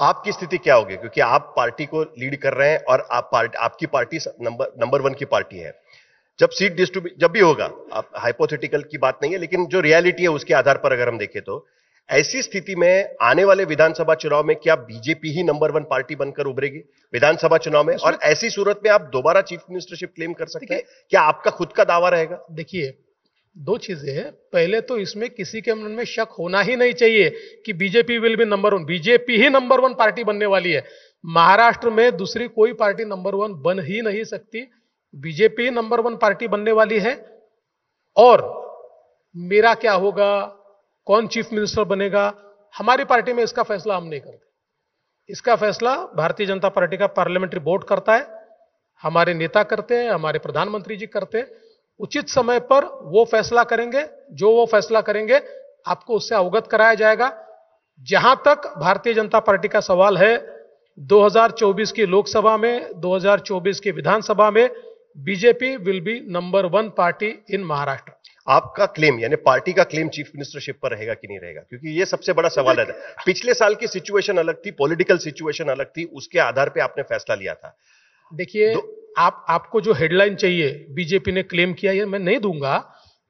आपकी स्थिति क्या होगी क्योंकि आप पार्टी को लीड कर रहे हैं और आप पार्ट, आपकी पार्टी नंबर नंबर वन की पार्टी है जब सीट डिस्ट्रीब्यूट जब भी होगा आप हाइपोथेटिकल की बात नहीं है लेकिन जो रियलिटी है उसके आधार पर अगर हम देखें तो ऐसी स्थिति में आने वाले विधानसभा चुनाव में क्या बीजेपी ही नंबर वन पार्टी बनकर उभरेगी विधानसभा चुनाव में और ऐसी सूरत में आप दोबारा चीफ मिनिस्टरशिप क्लेम कर सकते हैं क्या आपका खुद का दावा रहेगा देखिए दो चीजें हैं पहले तो इसमें किसी के मन में शक होना ही नहीं चाहिए कि BJP will be number one BJP ही नंबर वन पार्टी बनने वाली है महाराष्ट्र में दूसरी कोई पार्टी नंबर वन बन ही नहीं सकती बीजेपी नंबर वन पार्टी बनने वाली है और मेरा क्या होगा कौन चीफ मिनिस्टर बनेगा हमारी पार्टी में इसका फैसला हम नहीं करते इसका फैसला भारतीय जनता पार्टी का पार्लियामेंट्री बोर्ड करता है हमारे नेता करते हैं हमारे प्रधानमंत्री जी करते हैं उचित समय पर वो फैसला करेंगे जो वो फैसला करेंगे आपको उससे अवगत कराया जाएगा जहां तक भारतीय जनता पार्टी का सवाल है 2024 की लोकसभा में 2024 की विधानसभा में BJP will be number one party in Maharashtra आपका क्लेम यानी पार्टी का क्लेम चीफ मिनिस्टरशिप पर रहेगा कि नहीं रहेगा क्योंकि ये सबसे बड़ा सवाल है पिछले साल की सिचुएशन अलग थी पॉलिटिकल सिचुएशन अलग थी उसके आधार पे आपने फैसला लिया था देखिए आप आपको जो हेडलाइन चाहिए बीजेपी ने क्लेम किया है मैं नहीं दूंगा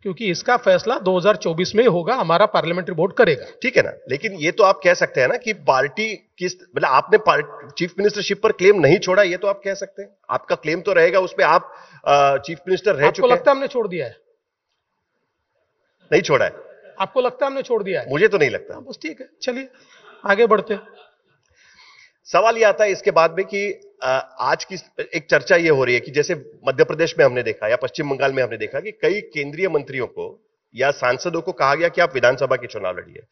क्योंकि इसका फैसला 2024 में होगा हमारा पार्लियामेंट्री बोर्ड करेगा ठीक है ना लेकिन ये तो आप कह सकते हैं ना कि पार्टी किस मतलब आपने चीफ मिनिस्टरशिप पर क्लेम नहीं छोड़ा ये तो आप कह सकते हैं आपका क्लेम तो रहेगा उस पर आप आ, चीफ मिनिस्टर रह चुके लगता है हमने छोड़ दिया है नहीं छोड़ा है आपको लगता है हमने छोड़ दिया है मुझे तो नहीं लगता हाँ, बस ठीक है चलिए आगे बढ़ते सवाल ये आता है इसके बाद में कि आज की एक चर्चा ये हो रही है कि जैसे मध्य प्रदेश में हमने देखा या पश्चिम बंगाल में हमने देखा कि कई केंद्रीय मंत्रियों को या सांसदों को कहा गया कि आप विधानसभा के चुनाव लड़िए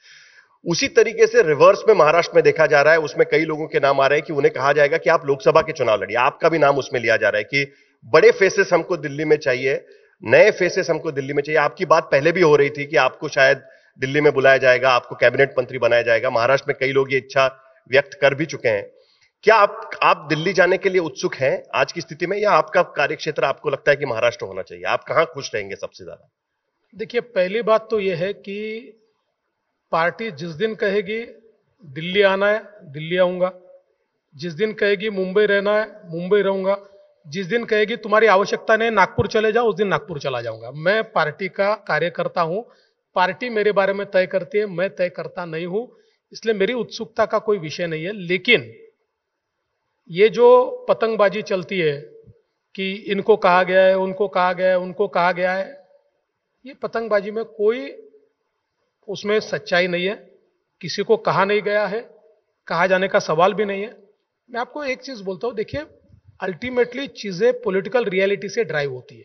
उसी तरीके से रिवर्स में महाराष्ट्र में देखा जा रहा है उसमें कई लोगों के नाम आ रहे हैं कि उन्हें कहा जाएगा कि आप लोकसभा के चुनाव लड़िए आपका भी नाम उसमें लिया जा रहा है कि बड़े फेसेस हमको दिल्ली में चाहिए नए फेसेस हमको दिल्ली में चाहिए आपकी बात पहले भी हो रही थी कि आपको शायद दिल्ली में बुलाया जाएगा आपको कैबिनेट मंत्री बनाया जाएगा महाराष्ट्र में कई लोग ये इच्छा व्यक्त कर भी चुके हैं क्या आप आप दिल्ली जाने के लिए उत्सुक हैं आज की स्थिति में या आपका कार्यक्षेत्र आपको लगता है कि महाराष्ट्र होना चाहिए आप कहाँ खुश रहेंगे सबसे ज्यादा देखिए पहली बात तो यह है कि पार्टी जिस दिन कहेगी दिल्ली आना है दिल्ली आऊंगा जिस दिन कहेगी मुंबई रहना है मुंबई रहूंगा जिस दिन कहेगी तुम्हारी आवश्यकता नहीं नागपुर चले जाओ उस दिन नागपुर चला जाऊंगा मैं पार्टी का कार्यकर्ता हूँ पार्टी मेरे बारे में तय करती है मैं तय करता नहीं हूँ इसलिए मेरी उत्सुकता का कोई विषय नहीं है लेकिन ये जो पतंगबाजी चलती है कि इनको कहा गया है उनको कहा गया है उनको कहा गया है ये पतंगबाजी में कोई उसमें सच्चाई नहीं है किसी को कहा नहीं गया है कहा जाने का सवाल भी नहीं है मैं आपको एक चीज़ बोलता हूँ देखिए अल्टीमेटली चीज़ें पॉलिटिकल रियलिटी से ड्राइव होती है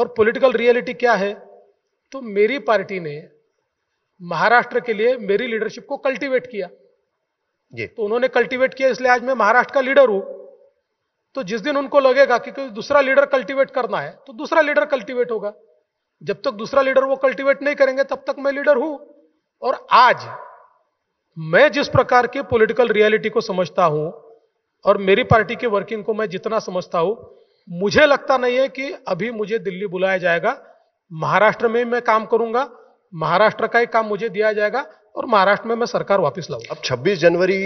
और पॉलिटिकल रियलिटी क्या है तो मेरी पार्टी ने महाराष्ट्र के लिए मेरी लीडरशिप को कल्टीवेट किया तो उन्होंने कल्टीवेट किया इसलिए आज मैं महाराष्ट्र का लीडर हूं तो जिस दिन उनको लगेगा कि कोई दूसरा लीडर कल्टीवेट करना है तो दूसरा लीडर कल्टीवेट होगा जब तक दूसरा लीडर वो कल्टीवेट नहीं करेंगे तब तक मैं लीडर हूं और आज मैं जिस प्रकार की पॉलिटिकल रियलिटी को समझता हूं और मेरी पार्टी के वर्किंग को मैं जितना समझता हूं मुझे लगता नहीं है कि अभी मुझे दिल्ली बुलाया जाएगा महाराष्ट्र में मैं काम करूंगा महाराष्ट्र का ही काम मुझे दिया जाएगा और महाराष्ट्र में मैं सरकार वापस लाऊंगा अब 26 जनवरी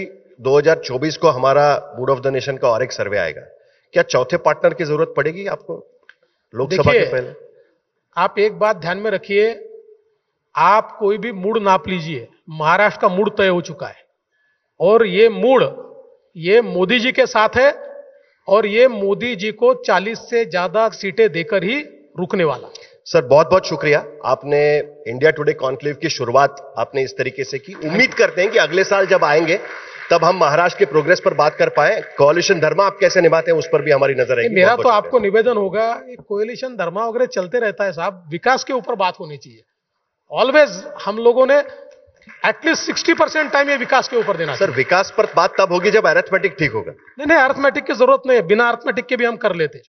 2024 को हमारा मूड ऑफ द नेशन का और एक सर्वे आएगा क्या चौथे पार्टनर की जरूरत पड़ेगी आपको लोकसभा के पहले आप एक बात ध्यान में रखिए आप कोई भी मूड नाप लीजिए महाराष्ट्र का मूड तय हो चुका है और ये मूड ये मोदी जी के साथ है और ये मोदी जी को 40 से ज्यादा सीटें देकर ही रुकने वाला सर बहुत बहुत शुक्रिया आपने इंडिया टुडे कॉन्क्लेव की शुरुआत आपने इस तरीके से की उम्मीद करते हैं कि अगले साल जब आएंगे तब हम महाराष्ट्र के प्रोग्रेस पर बात कर पाए कोलिशन धर्मा आप कैसे निभाते हैं उस पर भी हमारी नजर आएगी मेरा तो आपको निवेदन होगा कोलिशन धर्मा वगैरह चलते रहता है साहब विकास के ऊपर बात होनी चाहिए ऑलवेज हम लोगों ने एटलीस्ट सिक्सटी परसेंट टाइम ये विकास के ऊपर देना सर विकास पर बात तब होगी जब एरेथमेटिक ठीक होगा नहीं नहीं अर्थमेटिक की जरूरत नहीं है बिना अर्थमेटिक के भी हम कर लेते